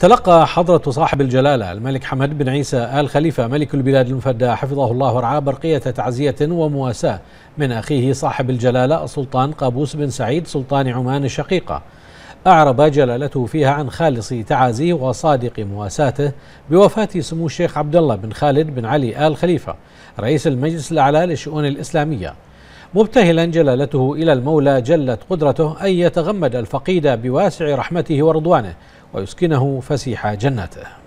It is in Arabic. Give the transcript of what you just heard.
تلقى حضرة صاحب الجلالة الملك حمد بن عيسى آل خليفة ملك البلاد المفدى حفظه الله ورعاه برقية تعزية ومواساة من أخيه صاحب الجلالة السلطان قابوس بن سعيد سلطان عمان الشقيقة أعرب جلالته فيها عن خالص تعازيه وصادق مواساته بوفاة سمو الشيخ عبد الله بن خالد بن علي آل خليفة رئيس المجلس الأعلى للشؤون الإسلامية مبتهلا جلالته إلى المولى جلت قدرته أن يتغمد الفقيد بواسع رحمته ورضوانه ويسكنه فسيح جناته